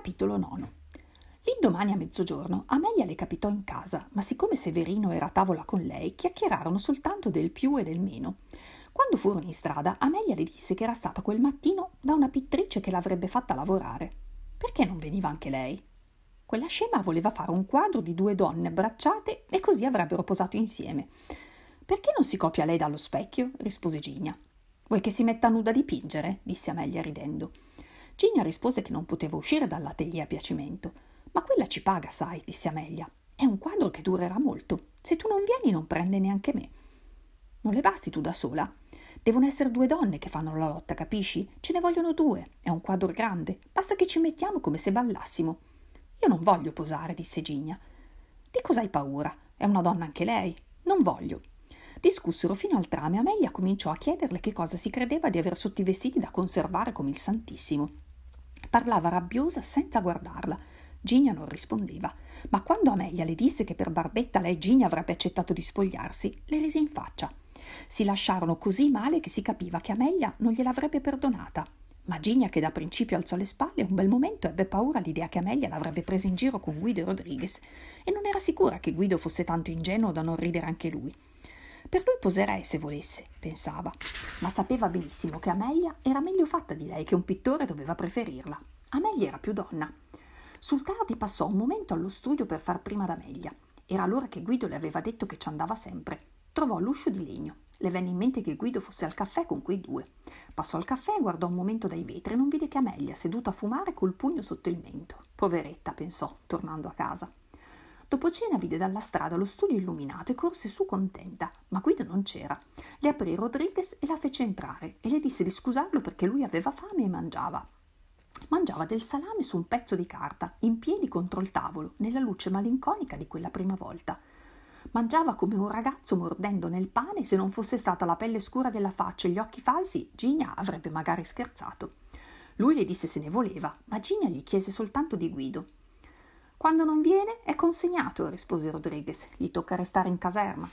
Capitolo 9 L'indomani a mezzogiorno Amelia le capitò in casa, ma siccome Severino era a tavola con lei, chiacchierarono soltanto del più e del meno. Quando furono in strada, Amelia le disse che era stata quel mattino da una pittrice che l'avrebbe fatta lavorare. Perché non veniva anche lei? Quella scema voleva fare un quadro di due donne abbracciate e così avrebbero posato insieme. Perché non si copia lei dallo specchio? rispose Ginia. Vuoi che si metta nuda a dipingere? disse Amelia ridendo. Ginia rispose che non poteva uscire dall'atelier a piacimento. Ma quella ci paga, sai, disse Amelia. È un quadro che durerà molto. Se tu non vieni non prende neanche me. Non le basti tu da sola? Devono essere due donne che fanno la lotta, capisci? Ce ne vogliono due. È un quadro grande. Basta che ci mettiamo come se ballassimo. Io non voglio posare, disse Ginia. Di cosa hai paura? È una donna anche lei. Non voglio. Discussero fino al trame. Amelia cominciò a chiederle che cosa si credeva di aver sotto i vestiti da conservare come il Santissimo. Parlava rabbiosa senza guardarla. Ginia non rispondeva, ma quando Amelia le disse che per barbetta lei Ginia avrebbe accettato di spogliarsi, le rise in faccia. Si lasciarono così male che si capiva che Amelia non gliel'avrebbe perdonata. Ma Ginia, che da principio alzò le spalle, un bel momento ebbe paura all'idea che Amelia l'avrebbe presa in giro con Guido e Rodriguez e non era sicura che Guido fosse tanto ingenuo da non ridere anche lui. Per lui poserei se volesse, pensava, ma sapeva benissimo che Amelia era meglio fatta di lei che un pittore doveva preferirla. Amelia era più donna. Sul tardi passò un momento allo studio per far prima d'Amelia. Era l'ora che Guido le aveva detto che ci andava sempre. Trovò l'uscio di legno. Le venne in mente che Guido fosse al caffè con quei due. Passò al caffè e guardò un momento dai vetri e non vide che Amelia seduta a fumare col pugno sotto il mento. Poveretta, pensò, tornando a casa. Dopo cena vide dalla strada lo studio illuminato e corse su contenta, ma Guido non c'era. Le aprì Rodriguez e la fece entrare e le disse di scusarlo perché lui aveva fame e mangiava. Mangiava del salame su un pezzo di carta, in piedi contro il tavolo, nella luce malinconica di quella prima volta. Mangiava come un ragazzo mordendo nel pane, se non fosse stata la pelle scura della faccia e gli occhi falsi, Ginia avrebbe magari scherzato. Lui le disse se ne voleva, ma Ginia gli chiese soltanto di Guido quando non viene è consegnato, rispose Rodriguez. Gli tocca restare in caserma.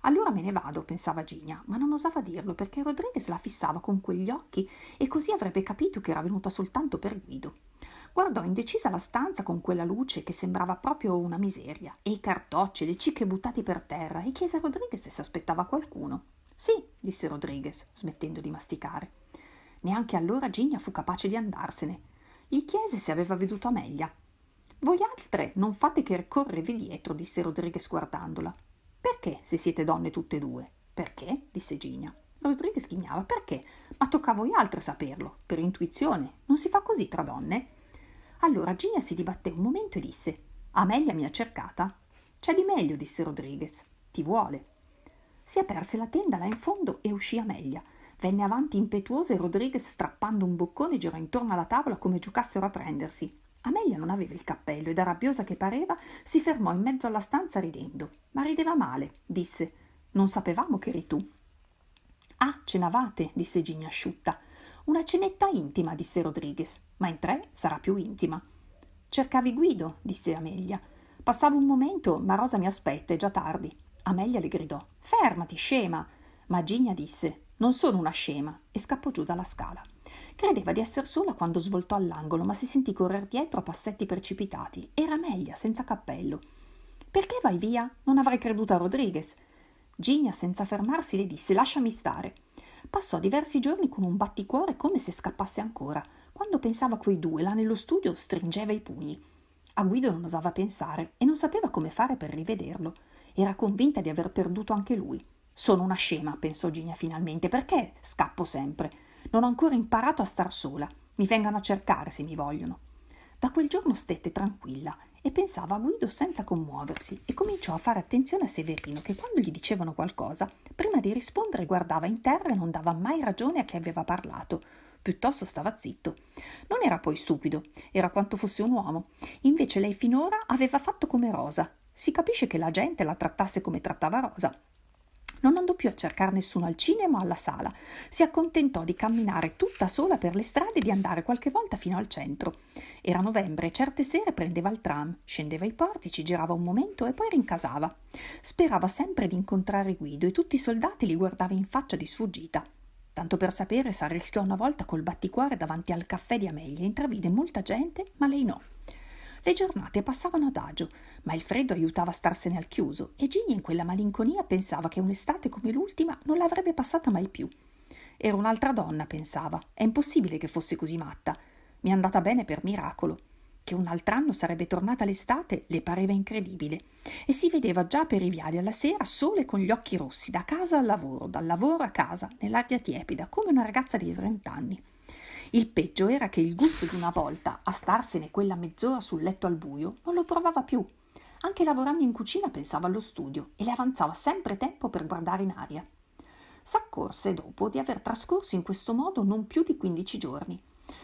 Allora me ne vado, pensava Ginia, ma non osava dirlo perché Rodriguez la fissava con quegli occhi e così avrebbe capito che era venuta soltanto per Guido. Guardò indecisa la stanza con quella luce che sembrava proprio una miseria, e i cartocci, e le cicche buttati per terra, e chiese a Rodriguez se si aspettava qualcuno. Sì, disse Rodriguez, smettendo di masticare. Neanche allora Ginia fu capace di andarsene. Gli chiese se aveva veduto Amelia. Voi altre non fate che corrervi dietro, disse Rodriguez guardandola. Perché, se siete donne tutte e due? Perché? disse Ginia. Rodriguez ghignava perché, ma tocca a voi altre saperlo, per intuizione. Non si fa così tra donne. Allora Ginia si dibatté un momento e disse: Amelia mi ha cercata. C'è di meglio, disse Rodriguez. Ti vuole. Si aperse la tenda là in fondo e uscì Amelia. Venne avanti impetuosa e Rodriguez, strappando un boccone, girò intorno alla tavola come giocassero a prendersi. Amelia non aveva il cappello ed arrabbiosa che pareva, si fermò in mezzo alla stanza ridendo, ma rideva male, disse. Non sapevamo che eri tu. Ah, cenavate, disse Gigna asciutta. Una cenetta intima, disse Rodriguez, ma in tre sarà più intima. Cercavi Guido, disse Amelia. Passavo un momento, ma Rosa mi aspetta, è già tardi. Amelia le gridò: Fermati, scema! Ma Ginia disse: Non sono una scema, e scappò giù dalla scala. Credeva di essere sola quando svoltò all'angolo, ma si sentì correr dietro a passetti precipitati. Era meglio, senza cappello. Perché vai via? Non avrei creduto a Rodriguez. Ginia, senza fermarsi, le disse lasciami stare. Passò diversi giorni con un batticuore come se scappasse ancora. Quando pensava a quei due, là nello studio, stringeva i pugni. A Guido non osava pensare e non sapeva come fare per rivederlo. Era convinta di aver perduto anche lui. Sono una scema, pensò Ginia finalmente, perché scappo sempre? Non ho ancora imparato a star sola. Mi vengano a cercare se mi vogliono. Da quel giorno stette tranquilla e pensava a Guido senza commuoversi e cominciò a fare attenzione a Severino che quando gli dicevano qualcosa, prima di rispondere guardava in terra e non dava mai ragione a chi aveva parlato. Piuttosto stava zitto. Non era poi stupido, era quanto fosse un uomo. Invece lei finora aveva fatto come Rosa. Si capisce che la gente la trattasse come trattava Rosa, non andò più a cercare nessuno al cinema o alla sala, si accontentò di camminare tutta sola per le strade e di andare qualche volta fino al centro. Era novembre e certe sere prendeva il tram, scendeva i portici, girava un momento e poi rincasava. Sperava sempre di incontrare Guido e tutti i soldati li guardava in faccia di sfuggita. Tanto per sapere, si arrischiò una volta col batticuore davanti al caffè di Amelia e intravide molta gente, ma lei no. Le giornate passavano adagio, ma il freddo aiutava a starsene al chiuso e Ginny in quella malinconia pensava che un'estate come l'ultima non l'avrebbe passata mai più. Era un'altra donna, pensava. È impossibile che fosse così matta. Mi è andata bene per miracolo. Che un altro anno sarebbe tornata l'estate le pareva incredibile e si vedeva già per i viali alla sera sole con gli occhi rossi, da casa al lavoro, dal lavoro a casa, nell'aria tiepida, come una ragazza di trent'anni. Il peggio era che il gusto di una volta a starsene quella mezz'ora sul letto al buio non lo provava più. Anche lavorando in cucina pensava allo studio e le avanzava sempre tempo per guardare in aria. S'accorse dopo di aver trascorso in questo modo non più di quindici giorni.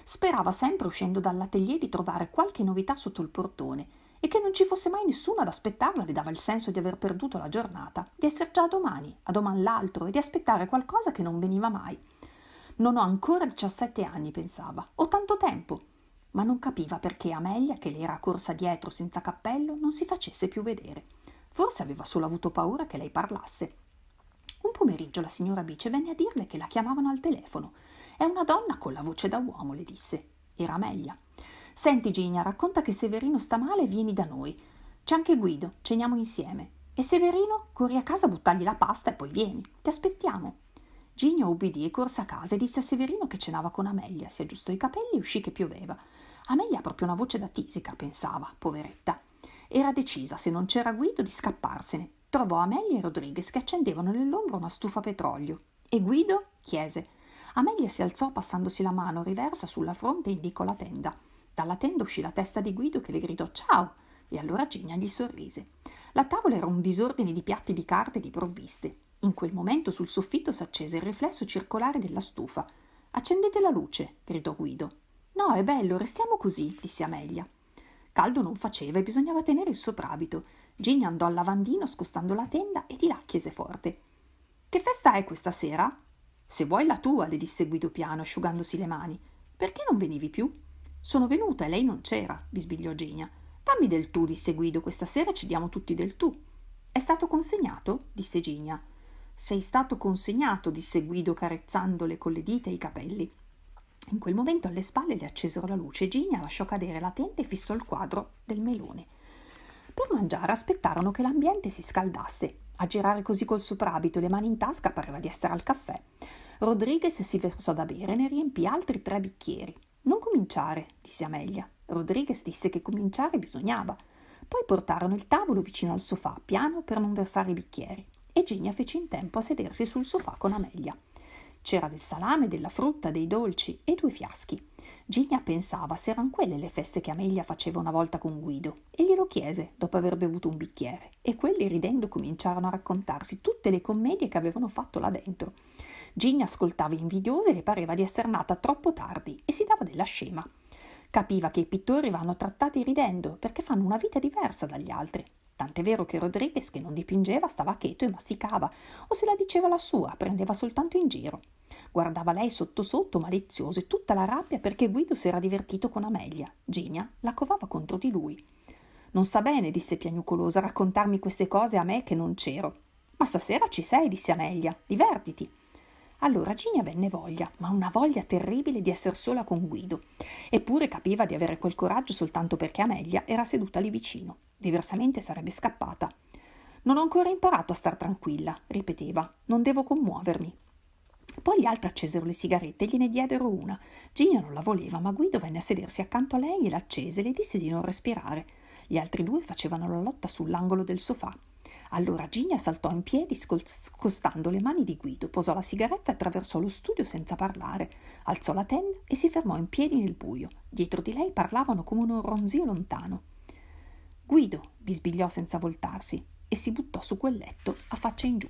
Sperava sempre uscendo dall'atelier di trovare qualche novità sotto il portone e che non ci fosse mai nessuno ad aspettarla le dava il senso di aver perduto la giornata, di essere già domani, a doman l'altro e di aspettare qualcosa che non veniva mai. Non ho ancora 17 anni, pensava. Ho tanto tempo. Ma non capiva perché Amelia, che le era corsa dietro senza cappello, non si facesse più vedere. Forse aveva solo avuto paura che lei parlasse. Un pomeriggio la signora Bice venne a dirle che la chiamavano al telefono. È una donna con la voce da uomo, le disse. Era Amelia. Senti Ginia, racconta che Severino sta male e vieni da noi. C'è anche Guido, ceniamo insieme. E Severino, corri a casa a buttargli la pasta e poi vieni. Ti aspettiamo. Gigno ubbidì e corse a casa e disse a Severino che cenava con Amelia, si aggiustò i capelli e uscì che pioveva. Amelia ha proprio una voce da tisica, pensava, poveretta. Era decisa, se non c'era Guido, di scapparsene. Trovò Amelia e Rodriguez che accendevano nell'ombra una stufa a petrolio. E Guido? chiese. Amelia si alzò passandosi la mano riversa sulla fronte e indicò la tenda. Dalla tenda uscì la testa di Guido che le gridò ciao e allora Ginia gli sorrise. La tavola era un disordine di piatti di carte e di provviste. In quel momento sul soffitto s'accese il riflesso circolare della stufa. Accendete la luce, gridò Guido. No, è bello, restiamo così, disse Amelia. Caldo non faceva e bisognava tenere il soprabito. Ginny andò al lavandino scostando la tenda e di là chiese forte. Che festa è questa sera? Se vuoi la tua, le disse Guido piano, asciugandosi le mani. Perché non venivi più? Sono venuta e lei non c'era, bisbigliò Ginia. Dammi del tu, disse Guido, questa sera ci diamo tutti del tu. È stato consegnato? disse Ginia sei stato consegnato, disse Guido carezzandole con le dita i capelli. In quel momento alle spalle le accesero la luce. Ginia lasciò cadere la tenda e fissò il quadro del melone. Per mangiare aspettarono che l'ambiente si scaldasse. A girare così col soprabito e le mani in tasca pareva di essere al caffè. Rodriguez si versò da bere e ne riempì altri tre bicchieri. Non cominciare, disse Amelia. Rodriguez disse che cominciare bisognava. Poi portarono il tavolo vicino al sofà, piano per non versare i bicchieri e Ginia fece in tempo a sedersi sul sofà con Amelia. C'era del salame, della frutta, dei dolci e due fiaschi. Ginia pensava se erano quelle le feste che Amelia faceva una volta con Guido e glielo chiese dopo aver bevuto un bicchiere e quelli ridendo cominciarono a raccontarsi tutte le commedie che avevano fatto là dentro. Ginia ascoltava invidiosa e le pareva di essere nata troppo tardi e si dava della scema. Capiva che i pittori vanno trattati ridendo perché fanno una vita diversa dagli altri Tant'è vero che Rodriguez, che non dipingeva, stava cheto e masticava, o se la diceva la sua, prendeva soltanto in giro. Guardava lei sotto sotto, malizioso, e tutta la rabbia perché Guido si era divertito con Amelia. Ginia la covava contro di lui. Non sta bene, disse piagnucolosa, raccontarmi queste cose a me che non c'ero. Ma stasera ci sei, disse Amelia. Divertiti. Allora Ginia venne voglia, ma una voglia terribile di essere sola con Guido, eppure capiva di avere quel coraggio soltanto perché Amelia era seduta lì vicino, diversamente sarebbe scappata. Non ho ancora imparato a star tranquilla, ripeteva, non devo commuovermi. Poi gli altri accesero le sigarette e gliene diedero una. Ginia non la voleva, ma Guido venne a sedersi accanto a lei, gliela accese e le disse di non respirare. Gli altri due facevano la lotta sull'angolo del sofà. Allora Ginia saltò in piedi, scostando le mani di Guido, posò la sigaretta e attraversò lo studio senza parlare. Alzò la tenda e si fermò in piedi nel buio. Dietro di lei parlavano come un ronzio lontano. Guido bisbigliò senza voltarsi e si buttò su quel letto a faccia in giù.